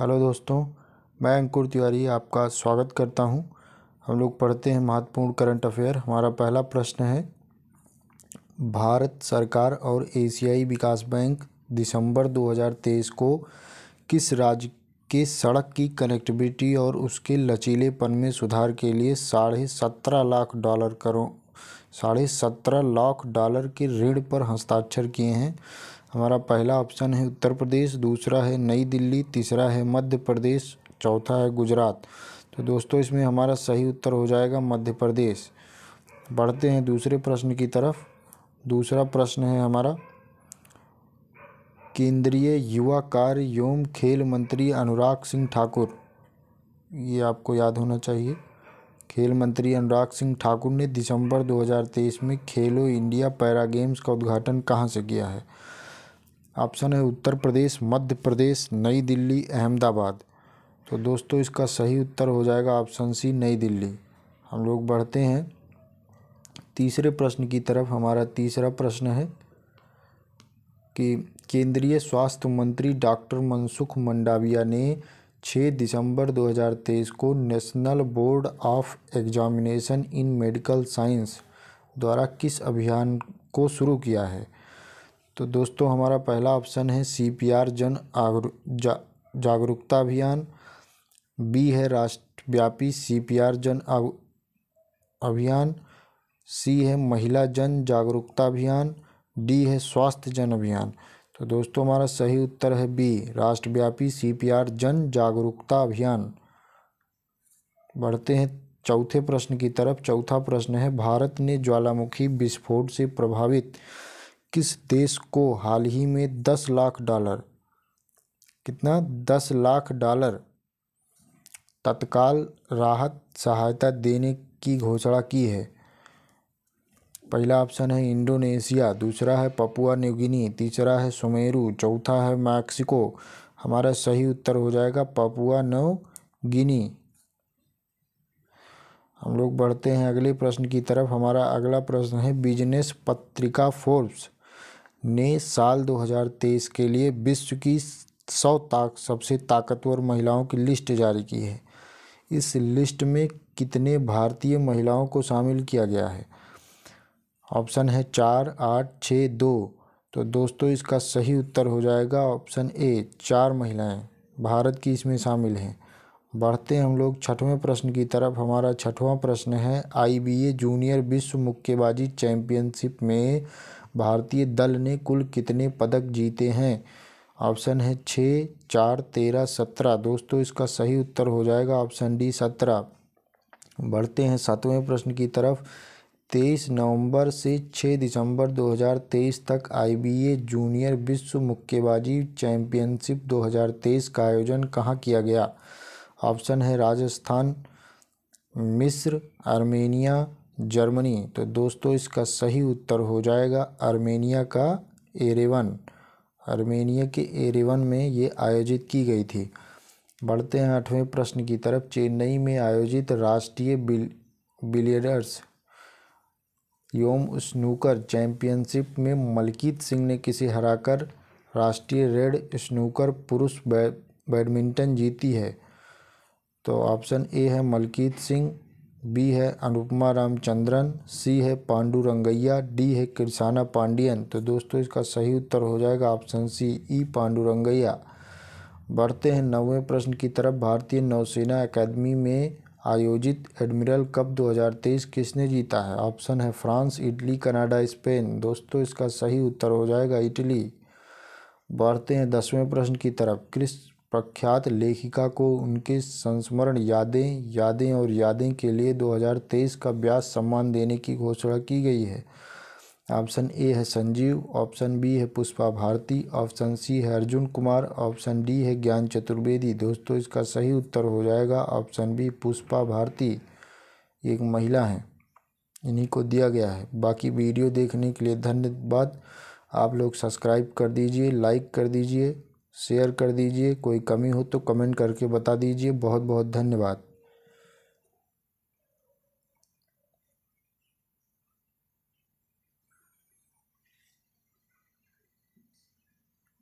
hello दोस्तों मैं अंकुर तिवारी आपका स्वागत करता हूं हम लोग पढ़ते हैं महत्वपूर्ण करंट अफेयर हमारा पहला प्रश्न है भारत सरकार और एशियाई विकास बैंक दिसंबर 2023 को किस राज्य के सड़क की कनेक्टिविटी और उसके लचीलेपन में सुधार के लिए साढ़े सत्रह लाख डॉलर करो साढ़े सत्रह लाख डॉलर के ऋण पर हस्ताक्षर किए हैं हमारा पहला ऑप्शन है उत्तर प्रदेश दूसरा है नई दिल्ली तीसरा है मध्य प्रदेश चौथा है गुजरात तो दोस्तों इसमें हमारा सही उत्तर हो जाएगा मध्य प्रदेश बढ़ते हैं दूसरे प्रश्न की तरफ दूसरा प्रश्न है हमारा केंद्रीय युवा कार्य एवं खेल मंत्री अनुराग सिंह ठाकुर ये आपको याद होना चाहिए खेल मंत्री अनुराग सिंह ठाकुर ने दिसंबर 2023 में खेलो इंडिया पैरा गेम्स का उद्घाटन कहाँ से किया है ऑप्शन है उत्तर प्रदेश मध्य प्रदेश नई दिल्ली अहमदाबाद तो दोस्तों इसका सही उत्तर हो जाएगा ऑप्शन सी नई दिल्ली हम लोग बढ़ते हैं तीसरे प्रश्न की तरफ हमारा तीसरा प्रश्न है कि केंद्रीय स्वास्थ्य मंत्री डॉक्टर मनसुख मंडाविया ने 6 दिसंबर 2023 को National Board of Examination in Medical Science द्वारा किस अभियान को शुरू किया है तो दोस्तों हमारा पहला ऑप्शन है सी पी आर जन आगरु जा जागरूकता अभियान बी है राष्ट्रव्यापी सी पी आर जन अभियान सी है महिला जन जागरूकता अभियान डी है स्वास्थ्य जन अभियान तो दोस्तों हमारा सही उत्तर है बी राष्ट्रव्यापी सीपीआर जन जागरूकता अभियान बढ़ते हैं चौथे प्रश्न की तरफ चौथा प्रश्न है भारत ने ज्वालामुखी विस्फोट से प्रभावित किस देश को हाल ही में दस लाख डॉलर कितना दस लाख डॉलर तत्काल राहत सहायता देने की घोषणा की है पहला ऑप्शन है इंडोनेशिया दूसरा है पपुआ न्यूगिनी तीसरा है सुमेरू चौथा है मैक्सिको हमारा सही उत्तर हो जाएगा पपुआ नव गिनी हम लोग बढ़ते हैं अगले प्रश्न की तरफ हमारा अगला प्रश्न है बिजनेस पत्रिका फोर्ब्स ने साल 2023 के लिए विश्व की सौ ताक सबसे ताकतवर महिलाओं की लिस्ट जारी की है इस लिस्ट में कितने भारतीय महिलाओं को शामिल किया गया है ऑप्शन है चार आठ छः दो तो दोस्तों इसका सही उत्तर हो जाएगा ऑप्शन ए चार महिलाएं भारत की इसमें शामिल हैं बढ़ते हम लोग छठवें प्रश्न की तरफ हमारा छठवां प्रश्न है आईबीए जूनियर विश्व मुक्केबाजी चैंपियनशिप में भारतीय दल ने कुल कितने पदक जीते हैं ऑप्शन है छः चार तेरह सत्रह दोस्तों इसका सही उत्तर हो जाएगा ऑप्शन डी सत्रह बढ़ते हैं सातवें प्रश्न की तरफ तेईस नवंबर से छः दिसंबर 2023 तक आई जूनियर विश्व मुक्केबाजी चैंपियनशिप 2023 का आयोजन कहाँ किया गया ऑप्शन है राजस्थान मिस्र आर्मेनिया जर्मनी तो दोस्तों इसका सही उत्तर हो जाएगा आर्मेनिया का एरेवन आर्मेनिया के एरेवन में ये आयोजित की गई थी बढ़ते हैं आठवें प्रश्न की तरफ चेन्नई में आयोजित राष्ट्रीय बिल बिलियडर्स योम स्नूकर चैंपियनशिप में मलकीत सिंह ने किसे हराकर राष्ट्रीय रेड स्नूकर पुरुष बैडमिंटन जीती है तो ऑप्शन ए है मलकीत सिंह बी है अनुपमा रामचंद्रन सी है पांडू रंगैया डी है कृषाना पांडियन तो दोस्तों इसका सही उत्तर हो जाएगा option C E Pandu Rangaiah बढ़ते हैं नौवें प्रश्न की तरफ भारतीय नौसेना अकादमी में आयोजित एडमिरल कप 2023 किसने जीता है ऑप्शन है फ्रांस इटली कनाडा स्पेन दोस्तों इसका सही उत्तर हो जाएगा इटली बढ़ते हैं दसवें प्रश्न की तरफ क्रिस प्रख्यात लेखिका को उनके संस्मरण यादें यादें और यादें के लिए 2023 का व्यास सम्मान देने की घोषणा की गई है ऑप्शन ए है संजीव ऑप्शन बी है पुष्पा भारती ऑप्शन सी है अर्जुन कुमार ऑप्शन डी है ज्ञान चतुर्वेदी दोस्तों इसका सही उत्तर हो जाएगा ऑप्शन बी पुष्पा भारती एक महिला हैं इन्हीं को दिया गया है बाकी वीडियो देखने के लिए धन्यवाद आप लोग सब्सक्राइब कर दीजिए लाइक कर दीजिए शेयर कर दीजिए कोई कमी हो तो कमेंट करके बता दीजिए बहुत बहुत धन्यवाद